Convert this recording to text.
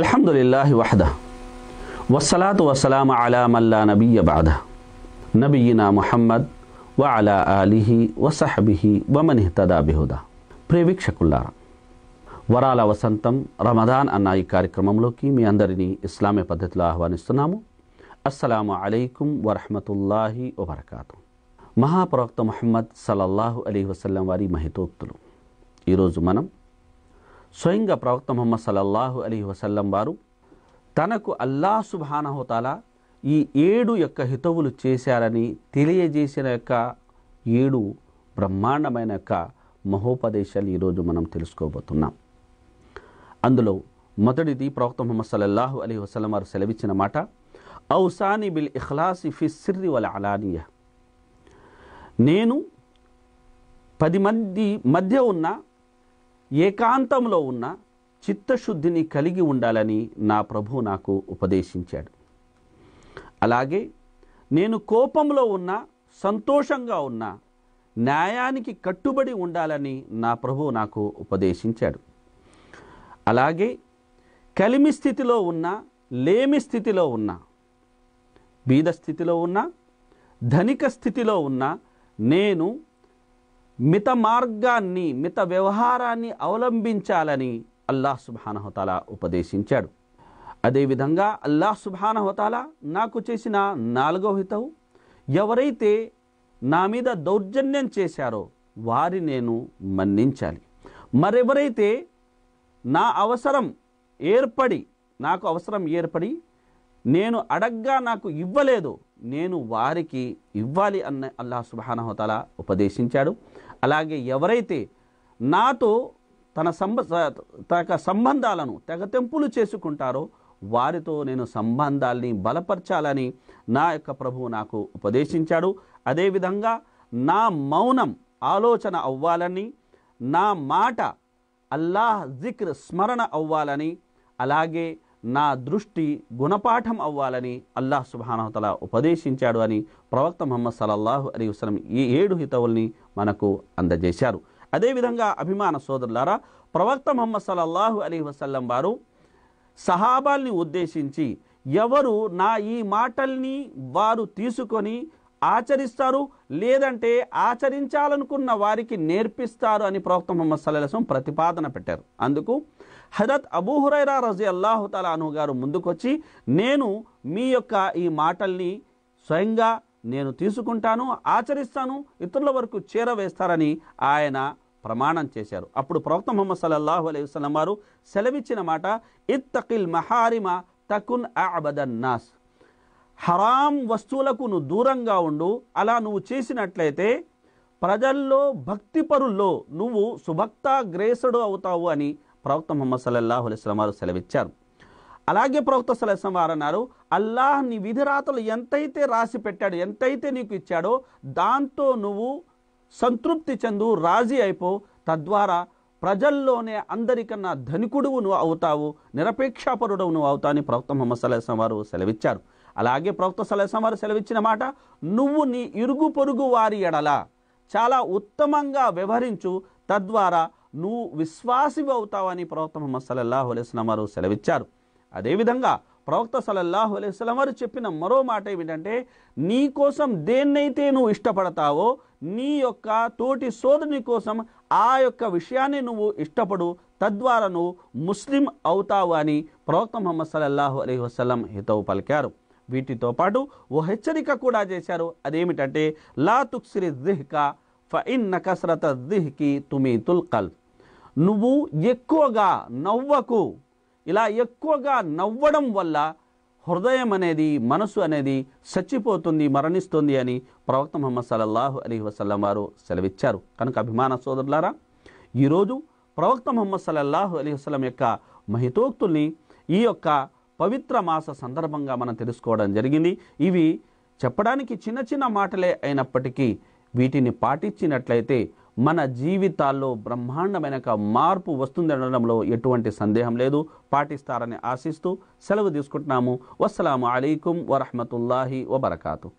الحمد لله وحده والصلاة والسلام على من لا نبي بعده نبينا محمد وعلى آله وصحبه ومن اهتدى بهدى بريفيك شكل لارا ورالا وسنتم رمضان أنائي كاركر مملوكي مياندريني إسلامي پدت الله وانستنامو السلام عليكم ورحمة الله وبركاته مها پروقت محمد صلى الله عليه وسلم واري مهتوكتلو إيروز منم స్వయంగా ప్రవక్త మొహమ్మద్ సల్లల్లాహు అలీ వసల్లం వారు తనకు అల్లా సుబానహోతాల ఈ ఏడు యొక్క హితవులు చేశారని తెలియజేసిన యొక్క ఏడు బ్రహ్మాండమైన యొక్క మహోపదేశాలు ఈరోజు మనం తెలుసుకోబోతున్నాం అందులో మొదటిది ప్రవక్త మొహమ్మద్ సల్లల్లాహు అలీ వసలం వారు సెలవిచ్చిన మాట ఔసాని బిల్ ఇఖ్లాసి సిర్రి వల అలానియ నేను పది మంది మధ్య ఉన్న ఏకాంతంలో ఉన్న చిత్తశుద్ధిని కలిగి ఉండాలని నా ప్రభు నాకు ఉపదేశించాడు అలాగే నేను కోపంలో ఉన్న సంతోషంగా ఉన్న న్యాయానికి కట్టుబడి ఉండాలని నా ప్రభు నాకు ఉపదేశించాడు అలాగే కలిమి స్థితిలో ఉన్న లేమి స్థితిలో ఉన్న బీద స్థితిలో ఉన్న ధనిక స్థితిలో ఉన్న నేను మిత మార్గాన్ని మిత వ్యవహారాన్ని అవలంబించాలని అల్లాహ్ సుబానహతాల ఉపదేశించాడు అదేవిధంగా అల్లాహ్ సుబానహతాల నాకు చేసిన నాలుగవ హితవు ఎవరైతే నా మీద దౌర్జన్యం చేశారో వారి నేను మన్నించాలి మరెవరైతే నా అవసరం ఏర్పడి నాకు అవసరం ఏర్పడి నేను అడగ్గా నాకు ఇవ్వలేదు నేను వారికి ఇవ్వాలి అన్న అల్లా సుబానహతల ఉపదేశించాడు అలాగే ఎవరైతే నాతో తన సంబ తన సంబంధాలను తెగతెంపులు చేసుకుంటారో వారితో నేను సంబంధాల్ని బలపరచాలని నా యొక్క ప్రభువు నాకు ఉపదేశించాడు అదేవిధంగా నా మౌనం ఆలోచన అవ్వాలని నా మాట అల్లాహ్ జిక్ర్ స్మరణ అవ్వాలని అలాగే నా దృష్టి గుణపాఠం అవ్వాలని అల్లాహ్ సుబానవతల ఉపదేశించాడు అని ప్రవక్త మొహమ్మద్ సలల్లాహు అలీ వసలం ఈ ఏడు హితవుల్ని మనకు అందజేశారు అదేవిధంగా అభిమాన సోదరులారా ప్రవక్త మొహమ్మద్ సలల్లాహు అలీ వసల్లం వారు సహాబాల్ని ఉద్దేశించి ఎవరు నా ఈ మాటల్ని వారు తీసుకొని ఆచరిస్తారు లేదంటే ఆచరించాలనుకున్న వారికి నేర్పిస్తారు అని ప్రవక్త మొహమ్మద్ సల్లాహం ప్రతిపాదన పెట్టారు అందుకు హజరత్ అబూ హురైరా రజీ అల్లాహు తలాను గారు ముందుకొచ్చి నేను మీ యొక్క ఈ మాటల్ని స్వయంగా నేను తీసుకుంటాను ఆచరిస్తాను ఇతరుల వరకు చేరవేస్తారని ఆయన ప్రమాణం చేశారు అప్పుడు ప్రవక్త మొహమ్మద్ సల్లల్లాహు అలైహి వారు సెలవిచ్చిన మాట ఇత్తకిల్ మహారిమ తకున్ అబదన్నాస్ హరాం వస్తువులకు నువ్వు దూరంగా ఉండు అలా నువ్వు చేసినట్లయితే ప్రజల్లో భక్తి పరుల్లో నువ్వు సుభక్త గ్రేసుడు అవుతావు అని ప్రవక్త ముహమ్మద్ సల్లల్లాహు అలైస్ వారు సెలవిచ్చారు అలాగే ప్రవక్త సలహం వారు అన్నారు అల్లాహ్ నీ విధిరాతలు ఎంతైతే రాసి పెట్టాడు ఎంతైతే నీకు ఇచ్చాడో దాంతో నువ్వు సంతృప్తి చెందు రాజీ అయిపో తద్వారా ప్రజల్లోనే అందరికన్నా ధనికుడువు నువ్వు అవుతావు నిరపేక్షాపరుడు నువ్వు అని ప్రవక్త ముహమ్మద్ సలహా వారు సెలవిచ్చారు అలాగే ప్రవక్త సలహం వారు సెలవిచ్చిన మాట నువ్వు నీ ఇరుగు పొరుగు వారి ఎడల చాలా ఉత్తమంగా వ్యవహరించు తద్వారా నువ్వు విశ్వాసివి అవుతావని ప్రవక్త మొహమ్మద్ సల్లల్లాహు అలైస్లం వారు సెలవిచ్చారు అదేవిధంగా ప్రవక్త సలల్లాహు అలైస్లం వారు చెప్పిన మరో మాట ఏమిటంటే నీ కోసం దేన్నైతే నువ్వు ఇష్టపడతావో నీ యొక్క తోటి సోదరుని కోసం ఆ యొక్క విషయాన్ని నువ్వు ఇష్టపడు తద్వారా నువ్వు ముస్లిం అవుతావు అని ప్రవక్త మొహమ్మద్ సల్లల్లాహు అలైవసం హితవు పలికారు వీటితో పాటు ఓ హెచ్చరిక కూడా చేశారు అదేమిటంటే లా తుక్సిరి జిహ్క ఫఇన్ నకస్రత జిహ్కి తుమీతుల్ కల్ నువ్వు ఎక్కువగా నవ్వకు ఇలా ఎక్కువగా నవ్వడం వల్ల హృదయం అనేది మనసు అనేది చచ్చిపోతుంది మరణిస్తుంది అని ప్రవక్త ముహమ్మద్ సల్లల్లాహు అలీ వసల్లం వారు సెలవిచ్చారు కనుక అభిమాన సోదరులారా ఈరోజు ప్రవక్త ముహమ్మద్ సల్లల్లాహు అలీ వసలం యొక్క మహితోక్తుల్ని ఈ యొక్క పవిత్ర మాస సందర్భంగా మనం తెలుసుకోవడం జరిగింది ఇవి చెప్పడానికి చిన్న చిన్న మాటలే అయినప్పటికీ వీటిని పాటించినట్లయితే మన జీవితాల్లో బ్రహ్మాండమైన మార్పు వస్తుంది అనడంలో ఎటువంటి సందేహం లేదు పాటిస్తారని ఆశిస్తూ సెలవు తీసుకుంటున్నాము వస్సలం అయికం వరహమతుల్లాహి వబర్కాతు